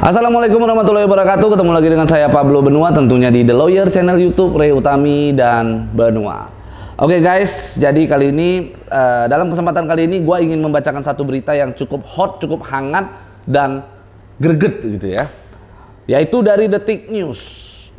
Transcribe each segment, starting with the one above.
Assalamualaikum warahmatullahi wabarakatuh Ketemu lagi dengan saya Pablo Benua Tentunya di The Lawyer channel Youtube Ray Utami dan Benua Oke okay guys, jadi kali ini uh, Dalam kesempatan kali ini gue ingin membacakan satu berita yang cukup hot, cukup hangat Dan greget gitu ya Yaitu dari Detik News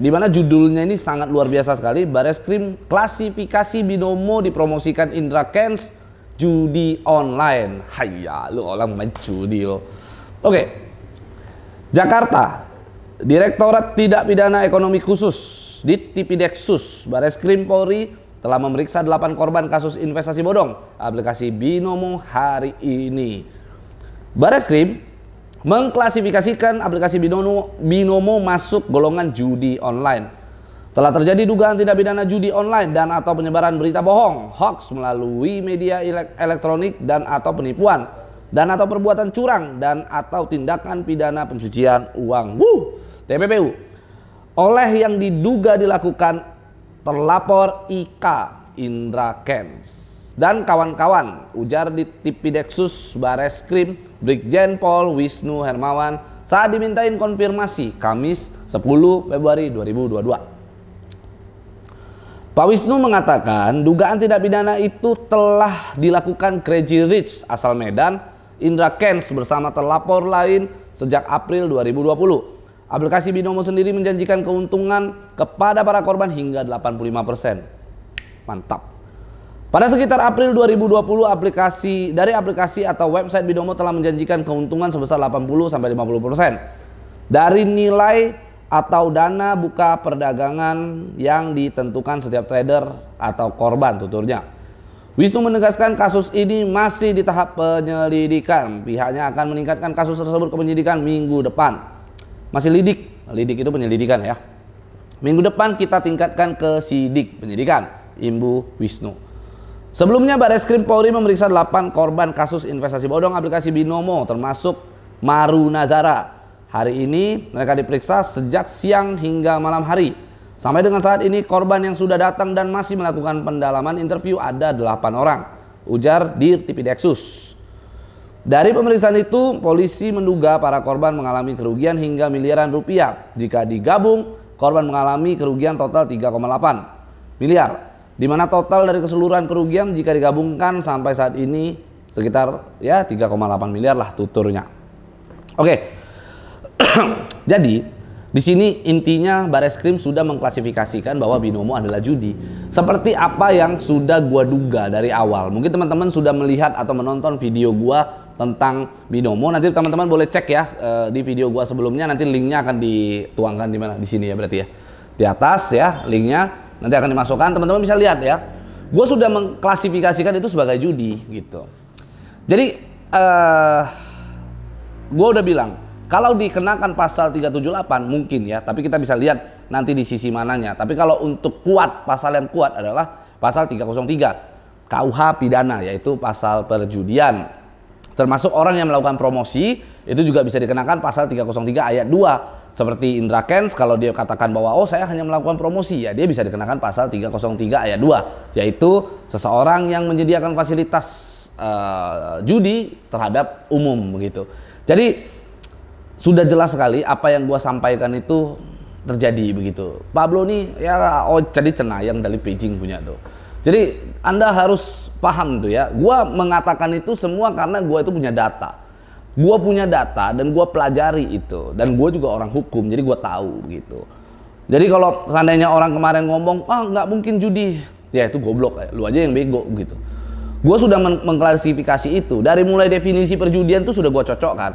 Dimana judulnya ini sangat luar biasa sekali Baris Krim klasifikasi binomo dipromosikan Indra Kens judi online. Hayya, lu orang main judi lo. Oke, okay, Jakarta, Direktorat Tindak Pidana Ekonomi Khusus Ditipideksus Baris Krim Polri telah memeriksa 8 korban kasus investasi bodong aplikasi Binomo hari ini. Baris Krim mengklasifikasikan aplikasi Binomo, Binomo masuk golongan judi online. Telah terjadi dugaan tindak pidana judi online dan atau penyebaran berita bohong, hoax melalui media elektronik dan atau penipuan dan atau perbuatan curang dan atau tindakan pidana pencucian uang. Wuh, TPPU. Oleh yang diduga dilakukan terlapor IK Indra Kens dan kawan-kawan ujar di Tipidexus Bareskrim Brigjen Pol Wisnu Hermawan saat dimintain konfirmasi Kamis 10 Februari 2022. Pak Wisnu mengatakan dugaan tindak pidana itu telah dilakukan Crazy Rich asal Medan Indra Kens bersama terlapor lain sejak April 2020. Aplikasi Binomo sendiri menjanjikan keuntungan kepada para korban hingga 85%. Mantap. Pada sekitar April 2020, aplikasi dari aplikasi atau website Binomo telah menjanjikan keuntungan sebesar 80 sampai 50% dari nilai atau dana buka perdagangan yang ditentukan setiap trader atau korban tuturnya. Wisnu menegaskan kasus ini masih di tahap penyelidikan. Pihaknya akan meningkatkan kasus tersebut ke penyidikan minggu depan. Masih lidik, lidik itu penyelidikan ya. Minggu depan kita tingkatkan ke sidik penyidikan, Imbu Wisnu. Sebelumnya Baris Krim Polri memeriksa 8 korban kasus investasi bodong aplikasi Binomo termasuk Maru Nazara. Hari ini mereka diperiksa sejak siang hingga malam hari. Sampai dengan saat ini korban yang sudah datang dan masih melakukan pendalaman interview ada 8 orang. Ujar di Tipidexus. Dari pemeriksaan itu, polisi menduga para korban mengalami kerugian hingga miliaran rupiah. Jika digabung, korban mengalami kerugian total 3,8 miliar. Di mana total dari keseluruhan kerugian jika digabungkan sampai saat ini sekitar ya 3,8 miliar lah tuturnya. Oke. Jadi, di sini intinya Bareskrim sudah mengklasifikasikan bahwa binomo adalah judi. Seperti apa yang sudah gua duga dari awal. Mungkin teman-teman sudah melihat atau menonton video gua tentang binomo. Nanti teman-teman boleh cek ya eh, di video gua sebelumnya. Nanti linknya akan dituangkan di mana? Di sini ya berarti ya. Di atas ya linknya. Nanti akan dimasukkan. Teman-teman bisa lihat ya. Gua sudah mengklasifikasikan itu sebagai judi gitu. Jadi uh, eh, gue udah bilang kalau dikenakan pasal 378 mungkin ya, tapi kita bisa lihat nanti di sisi mananya. Tapi kalau untuk kuat, pasal yang kuat adalah pasal 303 KUH pidana yaitu pasal perjudian. Termasuk orang yang melakukan promosi itu juga bisa dikenakan pasal 303 ayat 2 seperti Indra Kens kalau dia katakan bahwa oh saya hanya melakukan promosi ya dia bisa dikenakan pasal 303 ayat 2 yaitu seseorang yang menyediakan fasilitas uh, judi terhadap umum begitu. Jadi sudah jelas sekali apa yang gue sampaikan itu terjadi begitu. Pablo nih ya oh jadi cenayang dari Beijing punya tuh. Jadi anda harus paham tuh ya. Gua mengatakan itu semua karena gua itu punya data. Gua punya data dan gua pelajari itu dan gua juga orang hukum jadi gua tahu gitu. Jadi kalau seandainya orang kemarin ngomong ah nggak mungkin judi ya itu goblok eh, lu aja yang bego gitu. Gue sudah mengklasifikasi mengklarifikasi itu dari mulai definisi perjudian tuh sudah gue cocokkan.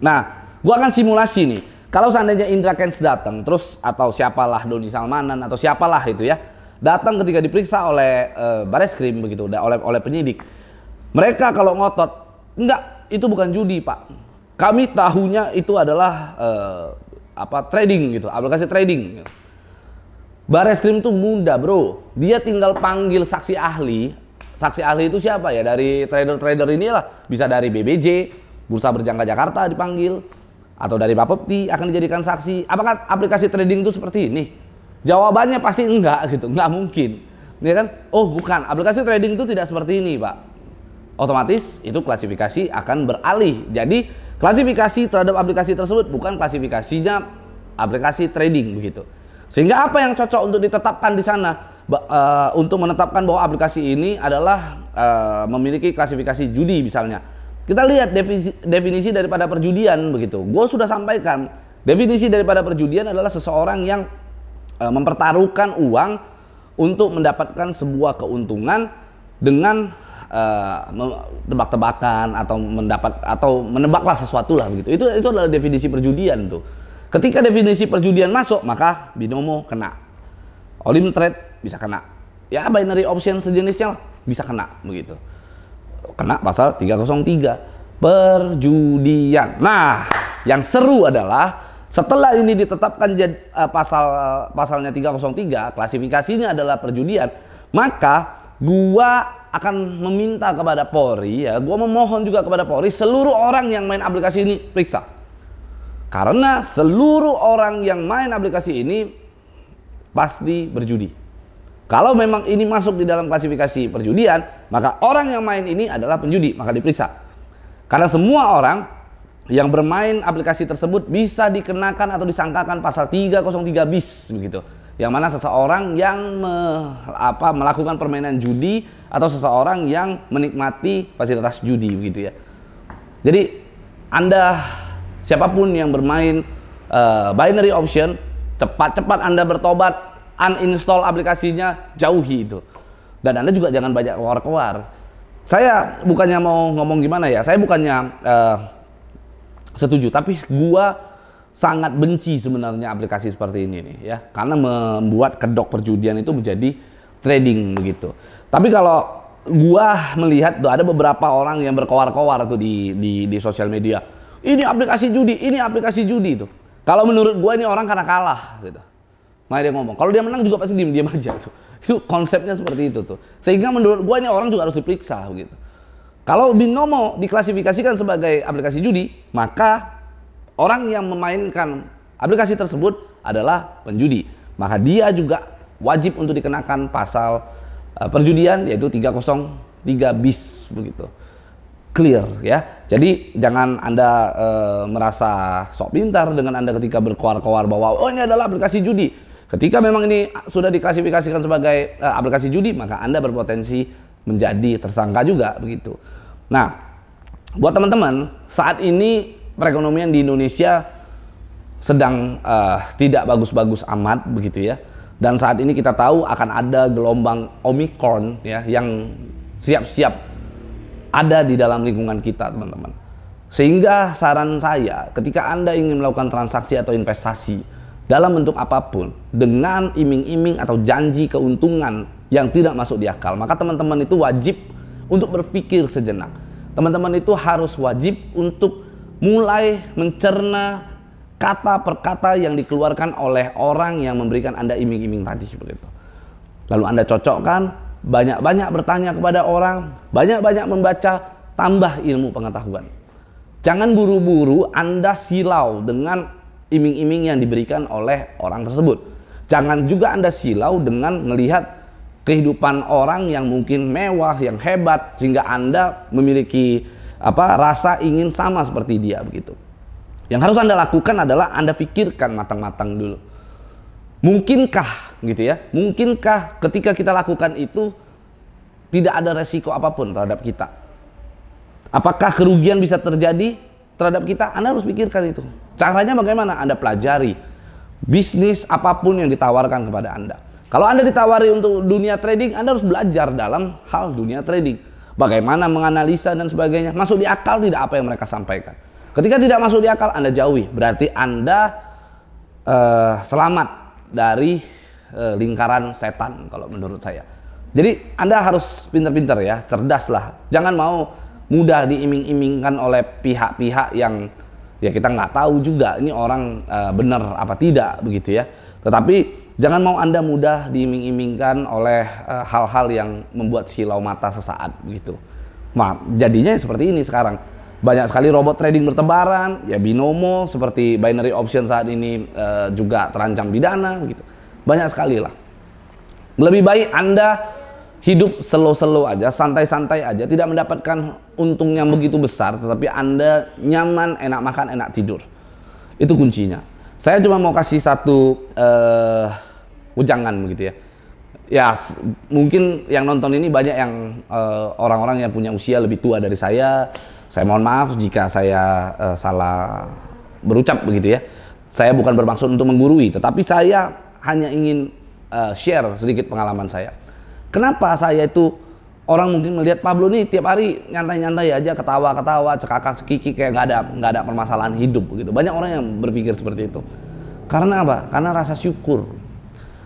Nah, Gua akan simulasi nih. Kalau seandainya Indra Kents datang terus atau siapalah Doni Salmanan atau siapalah itu ya, datang ketika diperiksa oleh uh, krim begitu, oleh oleh penyidik. Mereka kalau ngotot, enggak, itu bukan judi, Pak. Kami tahunya itu adalah uh, apa trading gitu, aplikasi trading. barreskrim krim tuh muda bro, dia tinggal panggil saksi ahli. Saksi ahli itu siapa ya? Dari trader-trader inilah, bisa dari BBJ, Bursa Berjangka Jakarta dipanggil, atau dari Bapepti akan dijadikan saksi. Apakah aplikasi trading itu seperti ini? Jawabannya pasti enggak gitu, enggak mungkin. Ya kan? Oh, bukan. Aplikasi trading itu tidak seperti ini, Pak. Otomatis itu klasifikasi akan beralih. Jadi, klasifikasi terhadap aplikasi tersebut bukan klasifikasinya aplikasi trading begitu. Sehingga apa yang cocok untuk ditetapkan di sana? Uh, untuk menetapkan bahwa aplikasi ini adalah uh, memiliki klasifikasi judi misalnya kita lihat definisi, definisi daripada perjudian begitu. Gue sudah sampaikan definisi daripada perjudian adalah seseorang yang e, mempertaruhkan uang untuk mendapatkan sebuah keuntungan dengan e, tebak-tebakan atau mendapat atau menebaklah sesuatu lah begitu. Itu itu adalah definisi perjudian tuh. Ketika definisi perjudian masuk maka binomo kena. Olim trade bisa kena. Ya binary option sejenisnya bisa kena begitu kena pasal 303 perjudian. Nah, yang seru adalah setelah ini ditetapkan jad, uh, pasal uh, pasalnya 303, klasifikasinya adalah perjudian, maka gua akan meminta kepada Polri ya, gua memohon juga kepada Polri seluruh orang yang main aplikasi ini periksa. Karena seluruh orang yang main aplikasi ini pasti berjudi. Kalau memang ini masuk di dalam klasifikasi perjudian, maka orang yang main ini adalah penjudi, maka diperiksa. Karena semua orang yang bermain aplikasi tersebut bisa dikenakan atau disangkakan pasal 303 bis begitu. Yang mana seseorang yang me, apa, melakukan permainan judi atau seseorang yang menikmati fasilitas judi begitu ya. Jadi Anda siapapun yang bermain uh, binary option, cepat-cepat Anda bertobat uninstall aplikasinya, jauhi itu. Dan Anda juga jangan banyak keluar-keluar. Saya bukannya mau ngomong gimana ya, saya bukannya uh, setuju, tapi gua sangat benci sebenarnya aplikasi seperti ini nih ya, karena membuat kedok perjudian itu menjadi trading begitu. Tapi kalau gua melihat tuh ada beberapa orang yang berkoar-koar tuh di di di sosial media. Ini aplikasi judi, ini aplikasi judi itu. Kalau menurut gua ini orang karena kalah gitu. Makanya dia ngomong. Kalau dia menang juga pasti diem-diem aja tuh. Itu konsepnya seperti itu tuh. Sehingga menurut gue ini orang juga harus diperiksa gitu. Kalau binomo diklasifikasikan sebagai aplikasi judi, maka orang yang memainkan aplikasi tersebut adalah penjudi. Maka dia juga wajib untuk dikenakan pasal eh, perjudian yaitu 303 bis begitu. Clear ya. Jadi jangan Anda uh, merasa sok pintar dengan Anda ketika berkoar-koar bahwa oh ini adalah aplikasi judi Ketika memang ini sudah diklasifikasikan sebagai uh, aplikasi judi, maka Anda berpotensi menjadi tersangka juga begitu. Nah, buat teman-teman, saat ini perekonomian di Indonesia sedang uh, tidak bagus-bagus amat begitu ya. Dan saat ini kita tahu akan ada gelombang Omicron ya yang siap-siap ada di dalam lingkungan kita, teman-teman. Sehingga saran saya, ketika Anda ingin melakukan transaksi atau investasi, dalam bentuk apapun dengan iming-iming atau janji keuntungan yang tidak masuk di akal, maka teman-teman itu wajib untuk berpikir sejenak. Teman-teman itu harus wajib untuk mulai mencerna kata per kata yang dikeluarkan oleh orang yang memberikan Anda iming-iming tadi begitu. Lalu Anda cocokkan, banyak-banyak bertanya kepada orang, banyak-banyak membaca, tambah ilmu pengetahuan. Jangan buru-buru Anda silau dengan iming-iming yang diberikan oleh orang tersebut. Jangan juga Anda silau dengan melihat kehidupan orang yang mungkin mewah, yang hebat sehingga Anda memiliki apa rasa ingin sama seperti dia begitu. Yang harus Anda lakukan adalah Anda pikirkan matang-matang dulu. Mungkinkah gitu ya? Mungkinkah ketika kita lakukan itu tidak ada resiko apapun terhadap kita? Apakah kerugian bisa terjadi? terhadap kita, Anda harus pikirkan itu. Caranya bagaimana? Anda pelajari bisnis apapun yang ditawarkan kepada Anda. Kalau Anda ditawari untuk dunia trading, Anda harus belajar dalam hal dunia trading. Bagaimana menganalisa dan sebagainya. Masuk di akal tidak apa yang mereka sampaikan. Ketika tidak masuk di akal, Anda jauhi. Berarti Anda uh, selamat dari uh, lingkaran setan kalau menurut saya. Jadi Anda harus pinter-pinter ya, cerdaslah. Jangan mau mudah diiming-imingkan oleh pihak-pihak yang ya kita nggak tahu juga ini orang e, benar apa tidak begitu ya. Tetapi jangan mau Anda mudah diiming-imingkan oleh eh, hal-hal e, yang membuat silau mata sesaat begitu. Nah, jadinya ya seperti ini sekarang. Banyak sekali robot trading bertebaran, ya binomo seperti binary option saat ini e, juga terancam pidana begitu. Banyak sekali lah. Lebih baik Anda hidup selo-selo aja, santai-santai aja, tidak mendapatkan untung yang begitu besar, tetapi Anda nyaman, enak makan, enak tidur. Itu kuncinya. Saya cuma mau kasih satu uh, ujangan begitu ya. Ya, mungkin yang nonton ini banyak yang eh, orang-orang yang punya usia lebih tua dari saya. Saya mohon maaf jika saya uh, salah berucap begitu ya. Saya bukan bermaksud untuk menggurui, tetapi saya hanya ingin uh, share sedikit pengalaman saya Kenapa saya itu orang mungkin melihat Pablo nih tiap hari nyantai-nyantai aja ketawa-ketawa, cekakak cekiki kayak nggak ada nggak ada permasalahan hidup begitu. Banyak orang yang berpikir seperti itu. Karena apa? Karena rasa syukur.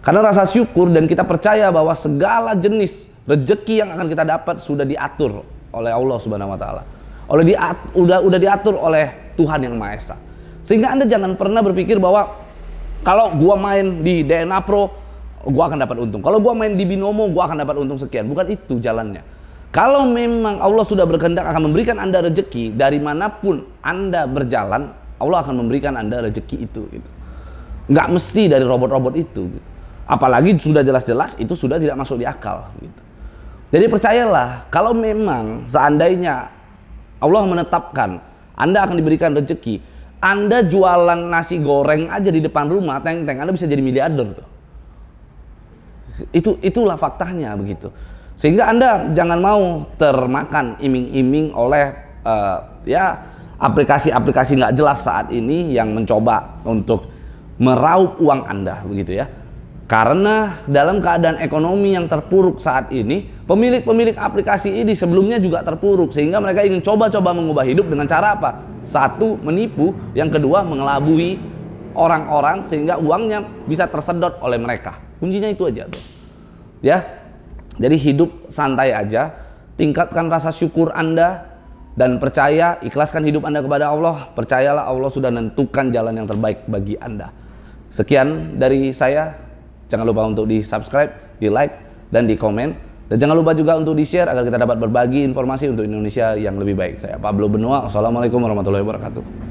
Karena rasa syukur dan kita percaya bahwa segala jenis rezeki yang akan kita dapat sudah diatur oleh Allah Subhanahu wa taala. Oleh di udah udah diatur oleh Tuhan yang Maha Esa. Sehingga Anda jangan pernah berpikir bahwa kalau gua main di DNA Pro Gua akan dapat untung. Kalau gua main di binomo, gua akan dapat untung sekian. Bukan itu jalannya. Kalau memang Allah sudah berkehendak akan memberikan Anda rezeki, dari manapun Anda berjalan, Allah akan memberikan Anda rezeki itu. Gitu. mesti dari robot-robot itu. Gitu. Apalagi sudah jelas-jelas itu sudah tidak masuk di akal. Gitu. Jadi percayalah, kalau memang seandainya Allah menetapkan Anda akan diberikan rezeki, Anda jualan nasi goreng aja di depan rumah, teng-teng, Anda bisa jadi miliarder. Tuh. Itu itulah faktanya begitu. Sehingga Anda jangan mau termakan iming-iming oleh uh, ya aplikasi-aplikasi nggak jelas saat ini yang mencoba untuk meraup uang Anda begitu ya. Karena dalam keadaan ekonomi yang terpuruk saat ini, pemilik-pemilik aplikasi ini sebelumnya juga terpuruk sehingga mereka ingin coba-coba mengubah hidup dengan cara apa? Satu, menipu, yang kedua mengelabui orang-orang sehingga uangnya bisa tersedot oleh mereka. Kuncinya itu aja tuh. Ya. Jadi hidup santai aja, tingkatkan rasa syukur Anda dan percaya, ikhlaskan hidup Anda kepada Allah. Percayalah Allah sudah menentukan jalan yang terbaik bagi Anda. Sekian dari saya. Jangan lupa untuk di-subscribe, di-like dan di-komen. Dan jangan lupa juga untuk di-share agar kita dapat berbagi informasi untuk Indonesia yang lebih baik. Saya Pablo Benua. Assalamualaikum warahmatullahi wabarakatuh.